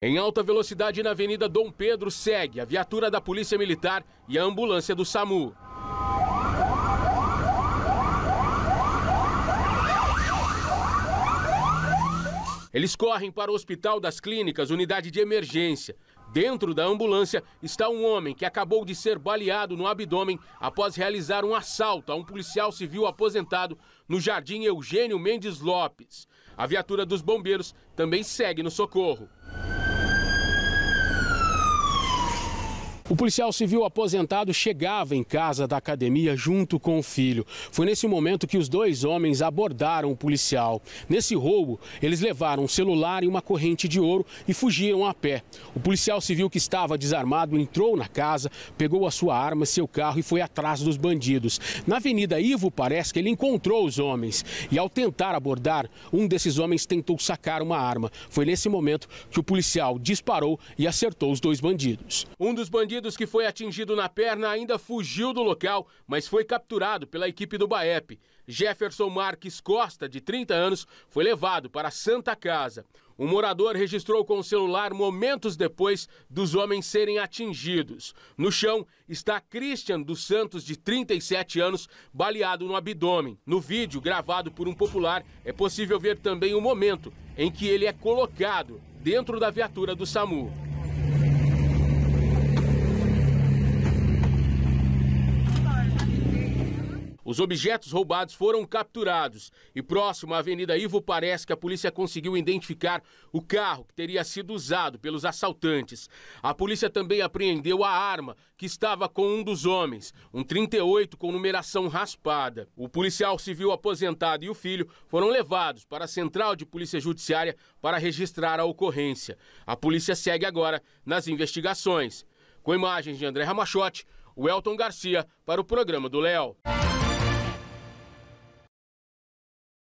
Em alta velocidade na Avenida Dom Pedro segue a viatura da Polícia Militar e a ambulância do SAMU. Eles correm para o Hospital das Clínicas, unidade de emergência. Dentro da ambulância está um homem que acabou de ser baleado no abdômen após realizar um assalto a um policial civil aposentado no Jardim Eugênio Mendes Lopes. A viatura dos bombeiros também segue no socorro. O policial civil aposentado chegava em casa da academia junto com o filho. Foi nesse momento que os dois homens abordaram o policial. Nesse roubo, eles levaram um celular e uma corrente de ouro e fugiram a pé. O policial civil que estava desarmado entrou na casa, pegou a sua arma, seu carro e foi atrás dos bandidos. Na Avenida Ivo parece que ele encontrou os homens e ao tentar abordar, um desses homens tentou sacar uma arma. Foi nesse momento que o policial disparou e acertou os dois bandidos. Um dos bandidos bandidos que foi atingido na perna ainda fugiu do local, mas foi capturado pela equipe do BAEP. Jefferson Marques Costa, de 30 anos, foi levado para a Santa Casa. Um morador registrou com o celular momentos depois dos homens serem atingidos. No chão está Christian dos Santos, de 37 anos, baleado no abdômen. No vídeo, gravado por um popular, é possível ver também o momento em que ele é colocado dentro da viatura do SAMU. Os objetos roubados foram capturados e próximo à Avenida Ivo parece que a polícia conseguiu identificar o carro que teria sido usado pelos assaltantes. A polícia também apreendeu a arma que estava com um dos homens, um 38 com numeração raspada. O policial civil aposentado e o filho foram levados para a Central de Polícia Judiciária para registrar a ocorrência. A polícia segue agora nas investigações. Com imagens de André Ramachotti, Welton Garcia para o programa do Léo.